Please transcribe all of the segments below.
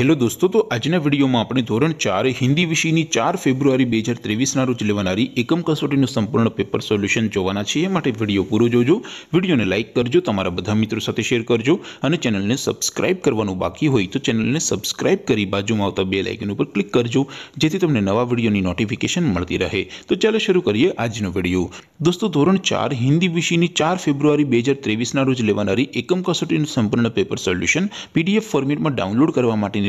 hello દોસ્તો તો આજના વિડીયોમાં આપણે ધોરણ ચાર હિન્દી વિષયની ચાર ફેબ્રુઆરી બે હજાર ત્રેવીસના રોજ લેવાનારી એકમ કસોટીનું સંપૂર્ણ પેપર સોલ્યુશન જોવાના છે એ માટે વિડીયો પૂરો જોજો વિડીયોને લાઇક કરજો તમારા બધા મિત્રો સાથે શેર કરજો અને ચેનલને સબસ્ક્રાઇબ કરવાનું બાકી હોય તો ચેનલને સબસ્ક્રાઇબ કરી બાજુમાં આવતા બે લાઇકન ઉપર ક્લિક કરજો જેથી તમને નવા વિડીયોની નોટિફિકેશન મળતી રહે તો ચાલો શરૂ કરીએ આજનો વિડીયો દોસ્તો ધોરણ ચાર હિન્દી વિષયની ચાર ફેબ્રુઆરી બે હજાર ત્રેવીસના રોજ લેવાનારી એકમ કસોટીનું સંપૂર્ણ પેપર સોલ્યુશન પીડીએફ ફોર્મેટમાં ડાઉનલોડ કરવા માટેની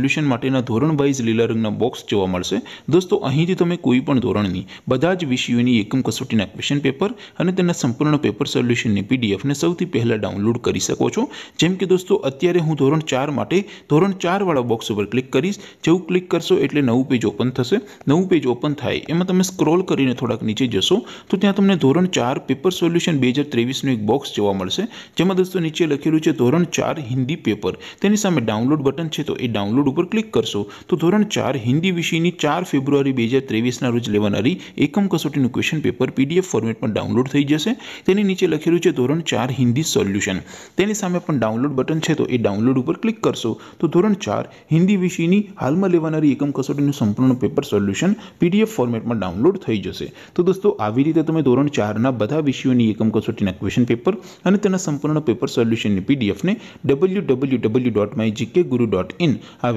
सोल्यूशन માટેનો ધોરણ 9 લીલરંગનો બોક્સ જોવા મળશે દોસ્તો અહીંથી તમે કોઈ પણ ધોરણની બધા જ વિષયોની એકમ કસોટીના ક્વેશ્ચન પેપર અને તેના સંપૂર્ણ પેપર સોલ્યુશનની પીડીએફ ને સૌથી પહેલા ડાઉનલોડ કરી શકો છો જેમ કે દોસ્તો અત્યારે હું ધોરણ 4 માટે ધોરણ 4 વાળો બોક્સ ઉપર ક્લિક કરશો જેઉ ક્લિક કરશો એટલે નવું પેજ ઓપન થશે નવું પેજ ઓપન થાય એમાં તમે સ્ક્રોલ કરીને થોડક નીચે જશો તો ત્યાં તમને ધોરણ 4 પેપર સોલ્યુશન 2023 નો એક બોક્સ જોવા મળશે જેમ કે દોસ્તો નીચે લખેલું છે ધોરણ 4 હિન્દી પેપર તેની સામે ડાઉનલોડ બટન છે તો એ ડાઉનલોડ ઉપર ક્લિક કરશો તો ધોરણ 4 હિન્દી વિષયની 4 ફેબ્રુઆરી 2023 ના રોજ લેવાનેરી એકમ કસોટીનું ક્વેશ્ચન પેપર પીડીએફ ફોર્મેટમાં ડાઉનલોડ થઈ જશે તેની નીચે લખેલું છે ધોરણ 4 હિન્દી સોલ્યુશન તેની સામે આપણ ડાઉનલોડ બટન છે તો એ ડાઉનલોડ ઉપર ક્લિક કરશો તો ધોરણ 4 હિન્દી વિષયની હાલમાં લેવાનેરી એકમ કસોટીનું સંપૂર્ણ પેપર સોલ્યુશન પીડીએફ ફોર્મેટમાં ડાઉનલોડ થઈ જશે તો દોસ્તો આવી રીતે તમે ધોરણ 4 ના બધા વિષયોની એકમ કસોટીના ક્વેશ્ચન પેપર અને તેના સંપૂર્ણ પેપર સોલ્યુશનની પીડીએફ ને www.mygkguru.in